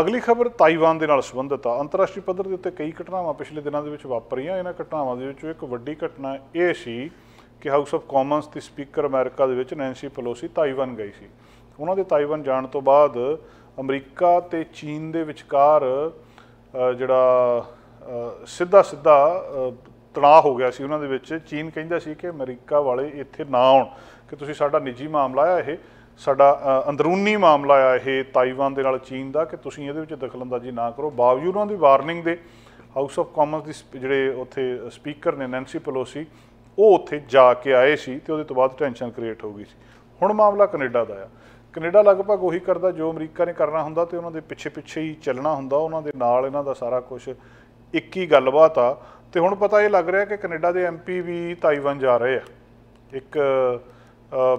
ਅਗਲੀ ਖਬਰ ਤਾਈਵਾਨ ਦੇ ਨਾਲ ਸੰਬੰਧਿਤ ਆ ਅੰਤਰਰਾਸ਼ਟਰੀ ਪੱਧਰ ਦੇ ਉੱਤੇ ਕਈ ਘਟਨਾਵਾਂ ਪਿਛਲੇ ਦਿਨਾਂ ਦੇ ਵਿੱਚ ਵਾਪਰੀਆਂ ਇਹਨਾਂ ਘਟਨਾਵਾਂ ਦੇ ਵਿੱਚੋਂ ਇੱਕ ਵੱਡੀ ਘਟਨਾ ਇਹ ਸੀ ਕਿ ਹਾਊਸ ਆਫ ਕਾਮਨਸ ਦੀ ਸਪੀਕਰ ਅਮਰੀਕਾ ਦੇ ਵਿੱਚ ਨੈਂਸੀ ਪਲੋਸੀ ਤਾਈਵਾਨ ਗਈ ਸੀ ਉਹਨਾਂ ਦੇ ਤਾਈਵਾਨ ਜਾਣ ਤੋਂ ਬਾਅਦ ਅਮਰੀਕਾ ਤੇ ਚੀਨ ਦੇ ਵਿਚਕਾਰ ਜਿਹੜਾ ਸਿੱਧਾ ਸਿੱਧਾ ਤਣਾਅ ਹੋ ਗਿਆ ਸੀ ਉਹਨਾਂ ਦੇ ਵਿੱਚ ਚੀਨ ਕਹਿੰਦਾ ਸੀ ਕਿ ਅਮਰੀਕਾ ਵਾਲੇ ਇੱਥੇ ਨਾ ਆਉਣ ਕਿ ਤੁਸੀਂ ਸਾਡਾ ਨਿੱਜੀ ਮਾਮਲਾ ਆ ਇਹ ਸਾਡਾ ਅੰਦਰੂਨੀ ਮਾਮਲਾ ਆ ਇਹ ਤਾਈਵਾਨ ਦੇ ਨਾਲ ਚੀਨ ਦਾ ਕਿ ਤੁਸੀਂ ਇਹਦੇ ਵਿੱਚ ਦਖਲਅੰਦਾਜ਼ੀ ਨਾ ਕਰੋ ਬਾਵਜੂਦ ਉਹਨਾਂ ਦੀ ਵਾਰਨਿੰਗ ਦੇ ਹਾਊਸ ਆਫ ਕਾਮਨਸ ਦੀ ਜਿਹੜੇ ਉੱਥੇ ਸਪੀਕਰ ਨੇ ਨੈਂਸੀ ਪਲੋਸੀ ਉਹ ਉੱਥੇ ਜਾ ਕੇ ਆਏ ਸੀ ਤੇ ਉਹਦੇ ਤੋਂ ਬਾਅਦ ਟੈਨਸ਼ਨ ਕ੍ਰੀਏਟ ਹੋ ਗਈ ਸੀ ਹੁਣ ਮਾਮਲਾ ਕੈਨੇਡਾ ਦਾ ਆ ਕੈਨੇਡਾ ਲਗਭਗ ਉਹੀ ਕਰਦਾ ਜੋ ਅਮਰੀਕਾ ਨੇ ਕਰਨਾ ਹੁੰਦਾ ਤੇ ਉਹਨਾਂ ਦੇ ਪਿੱਛੇ ਪਿੱਛੇ ਹੀ ਚੱਲਣਾ ਹੁੰਦਾ ਉਹਨਾਂ ਦੇ ਨਾਲ ਇਹਨਾਂ ਦਾ ਸਾਰਾ ਕੁਝ ਇੱਕ ਹੀ ਗੱਲਬਾਤ ਆ ਤੇ ਹੁਣ ਪਤਾ ਇਹ ਲੱਗ ਰਿਹਾ ਕਿ ਕੈਨੇਡਾ ਦੇ ਐਮਪੀ ਵੀ ਤਾਈਵਾਨ ਜਾ ਰਹੇ ਆ ਇੱਕ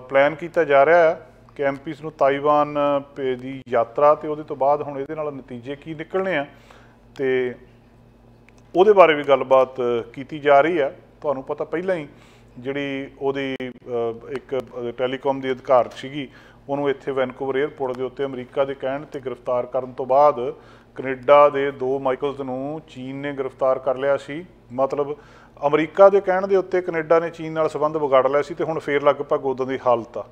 ਪਲਾਨ ਕੀਤਾ ਜਾ ਰਿਹਾ ਹੈ ਕਿ ਐਮਪੀਸ ਨੂੰ ਤਾਈਵਾਨ ਦੀ ਯਾਤਰਾ ਤੇ ਉਹਦੇ ਤੋਂ ਬਾਅਦ ਹੁਣ ਇਹਦੇ ਨਾਲ ਨਤੀਜੇ ਕੀ ਨਿਕਲਣੇ ਆ ਤੇ ਉਹਦੇ ਬਾਰੇ ਵੀ ਗੱਲਬਾਤ ਕੀਤੀ ਜਾ ਰਹੀ ਆ ਤੁਹਾਨੂੰ ਪਤਾ ਪਹਿਲਾਂ ਹੀ ਜਿਹੜੀ ਉਹਦੀ ਇੱਕ ਟੈਲੀਕਾਮ ਦੀ ਅਧਿਕਾਰ ਸੀਗੀ ਉਹਨੂੰ ਇੱਥੇ ਵੈਨਕੂਵਰ 에ਅਰਪੋਰਟ ਦੇ ਉੱਤੇ ਅਮਰੀਕਾ ਦੇ ਕਹਿਣ ਤੇ ਗ੍ਰਿਫਤਾਰ ਕਰਨ ਤੋਂ ਬਾਅਦ ਕੈਨੇਡਾ ਦੇ ਦੋ ਮਾਈਕਲਸ ਨੂੰ ਚੀਨ ਨੇ ਗ੍ਰਿਫਤਾਰ ਕਰ ਲਿਆ ਸੀ ਮਤਲਬ ਅਮਰੀਕਾ ਦੇ ਕਹਿਣ ਦੇ ਉੱਤੇ ਕੈਨੇਡਾ ਨੇ ਚੀਨ ਨਾਲ ਸਬੰਧ ਵਿਗਾੜ ਲਿਆ ਸੀ ਤੇ ਹੁਣ ਫੇਰ ਲਗਭਗ ਉਦੋਂ ਦੀ ਹਾਲਤ ਆ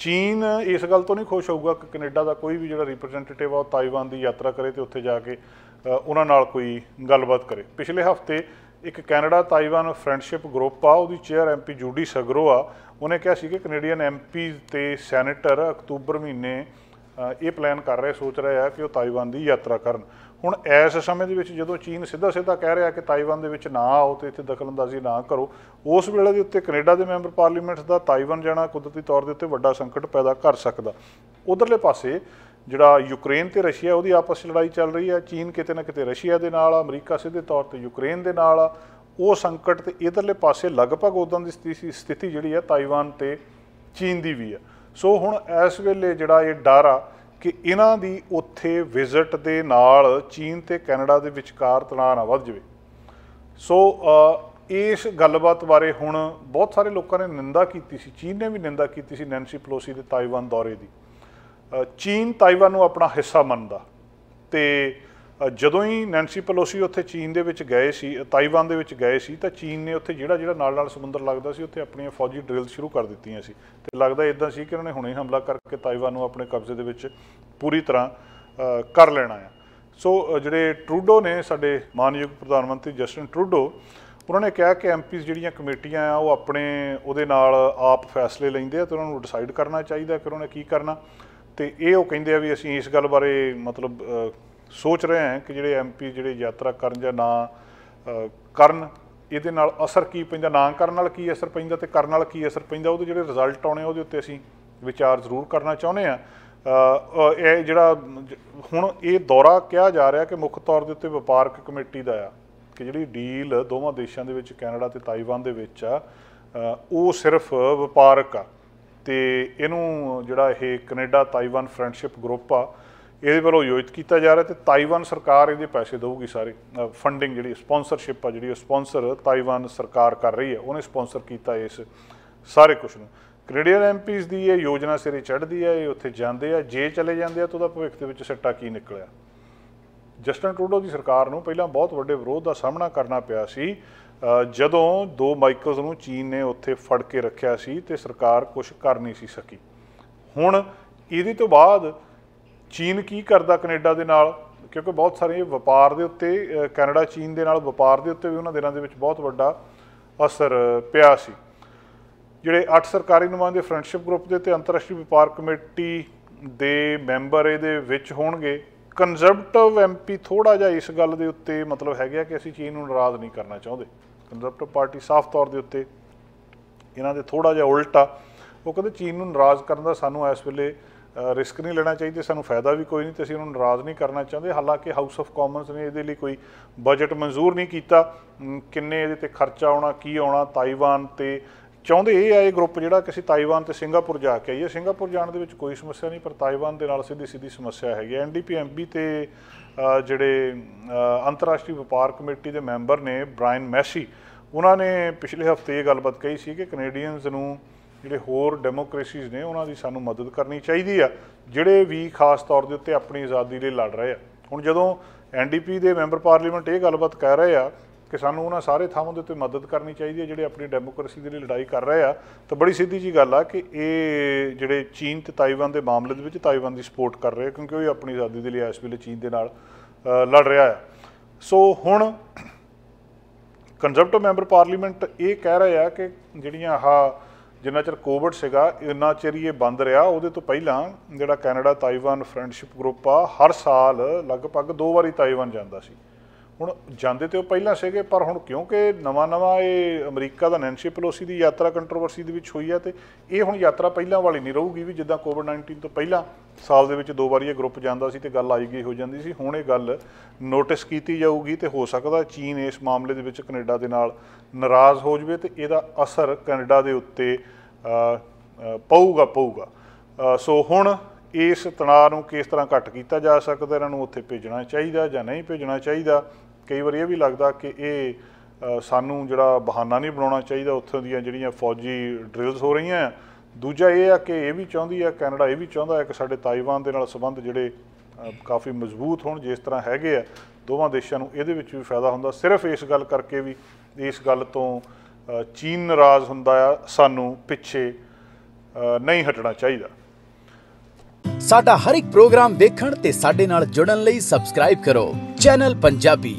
ਚੀਨ ਇਸ ਗੱਲ ਤੋਂ ਨਹੀਂ ਖੁਸ਼ ਹੋਊਗਾ ਕਿ ਕੈਨੇਡਾ ਦਾ ਕੋਈ ਵੀ ਜਿਹੜਾ ਰਿਪਰੈਜ਼ੈਂਟੇਟਿਵ ਆ ਉਹ ਤਾਈਵਾਨ ਦੀ ਯਾਤਰਾ ਕਰੇ ਤੇ ਉੱਥੇ ਜਾ ਕੇ ਉਹਨਾਂ ਨਾਲ ਕੋਈ ਗੱਲਬਾਤ ਕਰੇ ਪਿਛਲੇ ਹਫਤੇ ਇੱਕ ਕੈਨੇਡਾ ਤਾਈਵਾਨ ਫਰੈਂਡਸ਼ਿਪ ਗਰੁੱਪ ਆ ਉਹਦੀ ਚੇਅਰ ਐਮਪੀ ਜੂਡੀ ਸਗਰੋ ਆ ਉਹਨੇ ਕਿਹਾ ਸੀ ਕਿ ਕੈਨੇਡੀਅਨ ਐਮਪੀ ਤੇ ਸੈਨੇਟਰ ਅਕਤੂਬਰ ਮਹੀਨੇ ਇਹ ਪਲਾਨ ਕਰ ਰਹੇ ਸੋਚ ਰਹੇ ਆ ਕਿ ਉਹ ਤਾਈਵਾਨ ਦੀ ਯਾਤਰਾ ਕਰਨ ਹੁਣ ਇਸ ਸਮੇਂ ਦੇ ਵਿੱਚ ਜਦੋਂ ਚੀਨ ਸਿੱਧਾ ਸਿੱਧਾ ਕਹਿ ਰਿਹਾ ਕਿ ਤਾਈਵਾਨ ਦੇ ਵਿੱਚ ਨਾ ਆਓ ਤੇ ਇੱਥੇ ਦਖਲਅੰਦਾਜ਼ੀ ਨਾ ਕਰੋ ਉਸ ਵੇਲੇ ਦੇ ਉੱਤੇ ਕੈਨੇਡਾ ਦੇ ਮੈਂਬਰ ਪਾਰਲੀਮੈਂਟਸ ਦਾ ਤਾਈਵਾਨ ਜਾਣਾ ਕੁਦਰਤੀ ਤੌਰ ਦੇ ਉੱਤੇ ਵੱਡਾ ਸੰਕਟ ਪੈਦਾ ਕਰ ਸਕਦਾ ਉਧਰਲੇ ਪਾਸੇ ਜਿਹੜਾ ਯੂਕਰੇਨ ਤੇ ਰਸ਼ੀਆ ਉਹਦੀ ਆਪਸ ਵਿੱਚ ਲੜਾਈ ਚੱਲ ਰਹੀ ਹੈ ਚੀਨ ਕਿਤੇ ਨਾ ਕਿਤੇ ਰਸ਼ੀਆ ਦੇ ਨਾਲ ਆ ਅਮਰੀਕਾ ਸਿੱਧੇ ਤੌਰ ਤੇ ਯੂਕਰੇਨ ਦੇ ਨਾਲ ਆ ਉਹ ਸੰਕਟ ਤੇ ਇਧਰਲੇ ਪਾਸੇ ਲਗਭਗ ਉਦਾਂ ਦੀ ਸਥਿਤੀ ਜਿਹੜੀ ਹੈ ਤਾਈਵਾਨ ਤੇ ਚੀਨ ਦੀ ਵੀ ਹੈ ਸੋ ਹੁਣ ਇਸ ਵੇਲੇ ਜਿਹੜਾ ਇਹ ਡਰ ਆ ਕਿ ਇਹਨਾਂ ਦੀ ਉੱਥੇ ਵਿਜ਼ਿਟ ਦੇ ਨਾਲ ਚੀਨ ਤੇ ਕੈਨੇਡਾ ਦੇ ਵਿਚਕਾਰ ਤਣਾਅ ਨਾ ਵੱਧ ਜਾਵੇ ਸੋ ਇਸ ਗੱਲਬਾਤ ਬਾਰੇ ਹੁਣ ਬਹੁਤ ਸਾਰੇ ਲੋਕਾਂ ਨੇ ਨਿੰਦਾ ਕੀਤੀ ਸੀ ਚੀਨ ਨੇ ਵੀ ਨਿੰਦਾ ਕੀਤੀ ਸੀ ਨੈਂਸੀ ਪਲੋਸੀ ਦੇ ਤਾਈਵਾਨ ਦੌਰੇ ਦੀ ਚੀਨ ਤਾਈਵਾਨ ਨੂੰ ਆਪਣਾ ਹਿੱਸਾ ਮੰਨਦਾ ਤੇ ਜਦੋਂ ਹੀ ਨੈਂਸੀ ਪੈਲੋਸੀ ਉੱਥੇ ਚੀਨ ਦੇ ਵਿੱਚ ਗਏ ਸੀ ਤਾਈਵਾਨ ਦੇ ਵਿੱਚ ਗਏ ਸੀ ਤਾਂ ਚੀਨ ਨੇ ਉੱਥੇ ਜਿਹੜਾ ਜਿਹੜਾ ਨਾਲ ਨਾਲ ਸਮੁੰਦਰ ਲੱਗਦਾ ਸੀ ਉੱਥੇ ਆਪਣੀਆਂ ਫੌਜੀ ਡ੍ਰਿਲ ਸ਼ੁਰੂ ਕਰ ਦਿੱਤੀਆਂ ਸੀ ਤੇ ਲੱਗਦਾ ਇਦਾਂ ਸੀ ਕਿ ਉਹਨਾਂ ਨੇ ਹੁਣੇ ਹਮਲਾ ਕਰਕੇ ਤਾਈਵਾਨ ਨੂੰ ਆਪਣੇ ਕਬਜ਼ੇ ਦੇ ਵਿੱਚ ਪੂਰੀ ਤਰ੍ਹਾਂ ਕਰ ਲੈਣਾ ਹੈ ਸੋ ਜਿਹੜੇ ਟਰੂਡੋ ਨੇ ਸਾਡੇ ਮਾਨਯੋਗ ਪ੍ਰਧਾਨ ਮੰਤਰੀ ਜਸਟਨ ਟਰੂਡੋ ਉਹਨਾਂ ਨੇ ਕਿਹਾ ਕਿ ਐਮਪੀਸ ਜਿਹੜੀਆਂ ਕਮੇਟੀਆਂ ਆ ਉਹ ਆਪਣੇ ਉਹਦੇ ਨਾਲ ਆਪ ਫੈਸਲੇ ਲੈਂਦੇ ਆ ਤੇ ਉਹਨਾਂ ਨੂੰ ਡਿਸਾਈਡ ਕਰਨਾ ਚਾਹੀਦਾ ਕਿ ਉਹਨਾਂ ਨੇ ਕੀ ਕਰਨਾ ਤੇ ਇਹ ਉਹ ਕਹਿੰਦੇ ਆ ਵੀ ਅਸੀਂ ਇਸ ਗੱਲ ਬਾਰੇ ਮਤਲਬ ਸੋਚ ਰਹੇ ਹਾਂ ਕਿ ਜਿਹੜੇ ਐਮਪੀ ਜਿਹੜੇ ਯਾਤਰਾ ਕਰਨ ਜਾਂ ਨਾ ਕਰਨ ਇਹਦੇ ਨਾਲ ਅਸਰ ਕੀ ਪੈਂਦਾ ਨਾ ਕਰਨ ਨਾਲ ਕੀ ਅਸਰ ਪੈਂਦਾ ਤੇ ਕਰਨ ਨਾਲ ਕੀ ਅਸਰ ਪੈਂਦਾ ਉਹਦੇ ਜਿਹੜੇ ਰਿਜ਼ਲਟ ਆਉਣੇ ਉਹਦੇ ਉੱਤੇ ਅਸੀਂ ਵਿਚਾਰ ਜ਼ਰੂਰ ਕਰਨਾ ਚਾਹੁੰਦੇ ਆ ਇਹ ਜਿਹੜਾ ਹੁਣ ਇਹ ਦੌਰਾ ਕਿਹਾ ਜਾ ਰਿਹਾ ਕਿ ਮੁੱਖ ਤੌਰ ਦੇ ਉੱਤੇ ਵਪਾਰਕ ਕਮੇਟੀ ਦਾ ਆ ਕਿ ਜਿਹੜੀ ਡੀਲ ਦੋਵਾਂ ਦੇਸ਼ਾਂ ਦੇ ਵਿੱਚ ਕੈਨੇਡਾ ਤੇ ਤਾਈਵਾਨ ਦੇ ਵਿੱਚ ਆ ਉਹ ਸਿਰਫ ਵਪਾਰਕ ਆ ਤੇ ਇਹਨੂੰ ਜਿਹੜਾ ਇਹ ਕੈਨੇਡਾ ਤਾਈਵਾਨ ਫਰੈਂਡਸ਼ਿਪ ਗਰੁੱਪ ਆ ਇਹਦੇ ਵੱਲੋਂ ਯੋਜਿਤ ਕੀਤਾ ਜਾ ਰਿਹਾ ਤੇ ਤਾਈਵਾਨ ਸਰਕਾਰ ਇਹਦੇ ਪੈਸੇ ਦੇਊਗੀ ਸਾਰੇ ਫੰਡਿੰਗ ਜਿਹੜੀ ਸਪਾਂਸਰਸ਼ਿਪ ਆ ਜਿਹੜੀ ਉਹ ਸਪਾਂਸਰ ਤਾਈਵਾਨ ਸਰਕਾਰ ਕਰ ਰਹੀ ਹੈ ਉਹਨੇ ਸਪਾਂਸਰ ਕੀਤਾ ਇਸ ਸਾਰੇ ਕੁਝ ਨੂੰ ਕੈਨੇਡੀਅਨ ਐਮਪੀਸ ਦੀ ਇਹ ਯੋਜਨਾ ਸਿਰੇ ਚੜ੍ਹਦੀ ਹੈ ਇਹ ਉੱਥੇ ਜਾਂਦੇ ਆ ਜੇ ਚਲੇ ਜਾਂਦੇ ਆ ਤਾਂ ਉਹਦਾ ਭਵਿੱਖ ਦੇ ਵਿੱਚ ਸੱਟਾ ਕੀ ਨਿਕਲਿਆ ਜਸਟਨ ਟਰੂਡੋ ਦੀ ਸਰਕਾਰ ਨੂੰ ਪਹਿਲਾਂ ਬਹੁਤ ਵੱਡੇ ਵਿਰੋਧ ਦਾ ਸਾਹਮਣਾ ਕਰਨਾ ਪਿਆ ਸੀ ਜਦੋਂ ਦੋ ਮਾਈਕਲਸ ਨੂੰ ਚੀਨ ਨੇ ਉੱਥੇ ਫੜ ਕੇ ਰੱਖਿਆ ਸੀ ਤੇ ਸਰਕਾਰ ਕੁਝ ਕਰ ਨਹੀਂ ਸੀ ਸਕੀ ਹੁਣ ਇਹਦੇ ਤੋਂ ਬਾਅਦ ਚੀਨ ਕੀ ਕਰਦਾ ਕੈਨੇਡਾ ਦੇ ਨਾਲ ਕਿਉਂਕਿ ਬਹੁਤ ਸਾਰੇ ਵਪਾਰ ਦੇ ਉੱਤੇ ਕੈਨੇਡਾ ਚੀਨ ਦੇ ਨਾਲ ਵਪਾਰ ਦੇ ਉੱਤੇ ਵੀ ਉਹਨਾਂ ਦਿਨਾਂ ਦੇ ਵਿੱਚ ਬਹੁਤ ਵੱਡਾ ਅਸਰ ਪਿਆ ਸੀ ਜਿਹੜੇ 8 ਸਰਕਾਰੀ ਨੁਮਾਇੰਦੇ ਫਰੈਂਡਸ਼ਿਪ ਗਰੁੱਪ ਦੇ ਤੇ ਅੰਤਰਰਾਸ਼ਟਰੀ ਵਪਾਰ ਕਮੇਟੀ ਦੇ ਮੈਂਬਰ ਇਹਦੇ ਵਿੱਚ ਹੋਣਗੇ ਕੰਜ਼ਰਵੇਟਿਵ ਐਮਪੀ ਥੋੜਾ ਜਿਹਾ ਇਸ ਗੱਲ ਦੇ ਉੱਤੇ ਮਤਲਬ ਹੈਗਾ ਕਿ ਅਸੀਂ ਚੀਨ ਨੂੰ ਨਾਰਾਜ਼ ਨਹੀਂ ਕਰਨਾ ਚਾਹੁੰਦੇ ਕੰਜ਼ਰਵੇਟਿਵ ਪਾਰਟੀ ਸਾਫ਼ ਤੌਰ ਦੇ ਉੱਤੇ ਇਹਨਾਂ ਦੇ ਥੋੜਾ ਜਿਹਾ ਉਲਟਾ ਉਹ ਕਹਿੰਦੇ ਚੀਨ ਨੂੰ ਨਾਰਾਜ਼ ਕਰਨ ਦਾ ਸਾਨੂੰ ਇਸ ਵੇਲੇ ਰਿਸਕ ਨਹੀਂ ਲੈਣਾ ਚਾਹੀਦਾ ਸਾਨੂੰ ਫਾਇਦਾ ਵੀ ਕੋਈ ਨਹੀਂ ਤੇ ਅਸੀਂ ਉਹਨਾਂ ਨੂੰ ਨਾਰਾਜ਼ ਨਹੀਂ ਕਰਨਾ ਚਾਹੁੰਦੇ ਹਾਲਾਂਕਿ ਹਾਊਸ ਆਫ ਕਾਮਨਸ ਨੇ ਇਹਦੇ ਲਈ ਕੋਈ ਬਜਟ ਮਨਜ਼ੂਰ ਨਹੀਂ ਕੀਤਾ ਕਿੰਨੇ ਇਹਦੇ ਤੇ ਖਰਚਾ ਆਉਣਾ ਕੀ ਆਉਣਾ ਤਾਈਵਾਨ ਤੇ ਚਾਹੁੰਦੇ ਇਹ ਆਏ ਇਹ ਗਰੁੱਪ ਜਿਹੜਾ ਕਿ ਅਸੀਂ ਤਾਈਵਾਨ ਤੇ ਸਿੰਗਾਪੁਰ ਜਾ ਕੇ ਆਈਏ ਸਿੰਗਾਪੁਰ ਜਾਣ ਦੇ ਵਿੱਚ ਕੋਈ ਸਮੱਸਿਆ ਨਹੀਂ ਪਰ ਤਾਈਵਾਨ ਦੇ ਨਾਲ ਸਿੱਧੀ ਸਿੱਧੀ ਸਮੱਸਿਆ ਹੈਗੀ ਹੈ ਐਨਡੀਪੀਐਮਬੀ ਤੇ ਜਿਹੜੇ ਅੰਤਰਰਾਸ਼ਟਰੀ ਵਪਾਰ ਕਮੇਟੀ ਦੇ ਮੈਂਬਰ ਨੇ ਬ੍ਰਾਇਨ ਮੈਸੀ ਉਹਨਾਂ ਨੇ ਪਿਛਲੇ ਹਫਤੇ ਇਹ ਗੱਲਬਾਤ ਕਹੀ ਸੀ ਕਿ ਕੈਨੇਡੀਅਨਸ ਨੂੰ ਜਿਹੜੇ ਹੋਰ ਡੈਮੋਕ੍ਰੇਸੀਜ਼ ਨੇ ਉਹਨਾਂ ਦੀ ਸਾਨੂੰ ਮਦਦ ਕਰਨੀ ਚਾਹੀਦੀ ਆ ਜਿਹੜੇ ਵੀ ਖਾਸ ਤੌਰ ਦੇ ਉੱਤੇ ਆਪਣੀ ਆਜ਼ਾਦੀ ਲਈ ਲੜ ਰਹੇ ਆ ਹੁਣ ਜਦੋਂ ਐਨਡੀਪੀ ਦੇ ਮੈਂਬਰ ਪਾਰਲੀਮੈਂਟ ਇਹ ਗੱਲਬਾਤ ਕਰ ਰਹੇ ਆ ਕਿ ਸਾਨੂੰ ਉਹਨਾਂ ਸਾਰੇ ਥਾਵਾਂ ਦੇ ਉੱਤੇ ਮਦਦ ਕਰਨੀ ਚਾਹੀਦੀ ਹੈ ਜਿਹੜੇ ਆਪਣੀ ਡੈਮੋਕ੍ਰੇਸੀ ਦੇ ਲਈ ਲੜਾਈ ਕਰ ਰਹੇ ਆ ਤਾਂ ਬੜੀ ਸਿੱਧੀ ਜੀ ਗੱਲ ਆ ਕਿ ਇਹ ਜਿਹੜੇ ਚੀਨ ਤੇ ਤਾਈਵਾਨ ਦੇ ਮਾਮਲੇ ਦੇ ਵਿੱਚ ਤਾਈਵਾਨ ਦੀ ਸਪੋਰਟ ਕਰ ਰਹੇ ਕਿਉਂਕਿ ਉਹ ਆਪਣੀ ਆਜ਼ਾਦੀ ਦੇ ਲਈ ਇਸ ਵੇਲੇ ਚੀਨ ਦੇ ਨਾਲ ਲੜ ਰਿਹਾ ਆ ਸੋ ਹੁਣ ਕੰਜ਼ਰਵਟਿਵ ਮੈਂਬਰ ਪਾਰਲੀਮੈਂਟ ਇਹ ਕਹਿ ਰਹੇ ਆ ਕਿ ਜਿਹੜੀਆਂ ਆਹ ਜਿੰਨਾ ਚਿਰ ਕੋਵਿਡ ਸੀਗਾ ਇੰਨਾ ਚਿਰ ਇਹ ਬੰਦ ਰਿਹਾ ਉਹਦੇ ਤੋਂ ਪਹਿਲਾਂ ਜਿਹੜਾ ਕੈਨੇਡਾ ਤਾਈਵਾਨ ਫਰੈਂਡਸ਼ਿਪ ਗਰੁੱਪ ਆ ਹਰ ਸਾਲ ਲਗਭਗ ਦੋ ਵਾਰੀ ਤਾਈਵਾਨ ਜਾਂਦਾ ਸੀ ਹੁਣ ਜਾਂਦੇ ਤੇ ਉਹ ਪਹਿਲਾਂ ਸੀਗੇ ਪਰ ਹੁਣ ਕਿਉਂਕਿ ਨਵਾਂ-ਨਵਾਂ ਇਹ ਅਮਰੀਕਾ ਦਾ ਨੈਂਸੀ ਪਲੋਸੀ ਦੀ ਯਾਤਰਾ ਕੰਟਰੋਵਰਸੀ ਦੇ ਵਿੱਚ ਹੋਈ ਆ ਤੇ ਇਹ ਹੁਣ ਯਾਤਰਾ ਪਹਿਲਾਂ ਵਾਲੀ ਨਹੀਂ ਰਹੂਗੀ ਵੀ ਜਿੱਦਾਂ ਕੋਵਿਡ-19 ਤੋਂ ਪਹਿਲਾਂ ਸਾਲ ਦੇ ਵਿੱਚ ਦੋ ਵਾਰੀ ਇਹ ਗਰੁੱਪ ਜਾਂਦਾ ਸੀ ਤੇ ਗੱਲ ਆਈ ਗਈ ਹੋ ਜਾਂਦੀ ਸੀ ਹੁਣ ਇਹ ਗੱਲ ਨੋਟਿਸ ਕੀਤੀ ਜਾਊਗੀ ਤੇ ਹੋ ਸਕਦਾ ਚੀਨ ਇਸ ਮਾਮਲੇ ਦੇ ਵਿੱਚ ਕੈਨੇਡਾ ਦੇ ਨਾਲ ਨਾਰਾਜ਼ ਹੋ ਜਵੇ ਤੇ ਇਹਦਾ ਅਸਰ ਕੈਨੇਡਾ ਦੇ ਉੱਤੇ ਪਊਗਾ ਪਊਗਾ ਸੋ ਹੁਣ ਇਸ ਤਣਾਅ ਨੂੰ ਕਿਸ ਤਰ੍ਹਾਂ ਘਟ ਕੀਤਾ ਜਾ ਸਕਦਾ ਇਹਨਾਂ ਨੂੰ ਉੱਥੇ ਭੇਜਣਾ ਚਾਹੀਦਾ ਜਾਂ ਨਹੀਂ ਭੇਜਣਾ ਚਾਹੀਦਾ ਕਈ ਵਾਰ ਇਹ ਵੀ ਲੱਗਦਾ ਕਿ ਇਹ ਸਾਨੂੰ ਜਿਹੜਾ ਬਹਾਨਾ ਨਹੀਂ ਬਣਾਉਣਾ ਚਾਹੀਦਾ ਉੱਥੋਂ ਦੀਆਂ ਜਿਹੜੀਆਂ ਫੌਜੀ ਡ੍ਰਿਲਸ ਹੋ ਰਹੀਆਂ ਆ ਦੂਜਾ ਇਹ ਆ ਕਿ ਇਹ ਵੀ ਚਾਹੁੰਦੀ ਆ ਕੈਨੇਡਾ ਇਹ ਵੀ ਚਾਹੁੰਦਾ ਹੈ ਕਿ ਸਾਡੇ ਤਾਈਵਾਨ ਦੇ ਨਾਲ ਸਬੰਧ ਜਿਹੜੇ ਕਾਫੀ ਮਜ਼ਬੂਤ ਹੋਣ ਜਿਸ ਤਰ੍ਹਾਂ ਹੈਗੇ ਆ ਦੋਵਾਂ ਦੇਸ਼ਾਂ ਨੂੰ ਇਹਦੇ ਵਿੱਚ ਵੀ ਫਾਇਦਾ ਹੁੰਦਾ ਸਿਰਫ ਇਸ ਗੱਲ ਕਰਕੇ ਵੀ ਇਸ ਗੱਲ ਤੋਂ ਚੀਨ ਨਾਰਾਜ਼ ਹੁੰਦਾ ਆ ਸਾਨੂੰ ਪਿੱਛੇ ਨਹੀਂ ਹਟਣਾ ਚਾਹੀਦਾ ਸਾਡਾ ਹਰ ਇੱਕ ਪ੍ਰੋਗਰਾਮ ਵੇਖਣ ਤੇ ਸਾਡੇ ਨਾਲ ਜੁੜਨ ਲਈ ਸਬਸਕ੍ਰਾਈਬ ਕਰੋ ਚੈਨਲ ਪੰਜਾਬੀ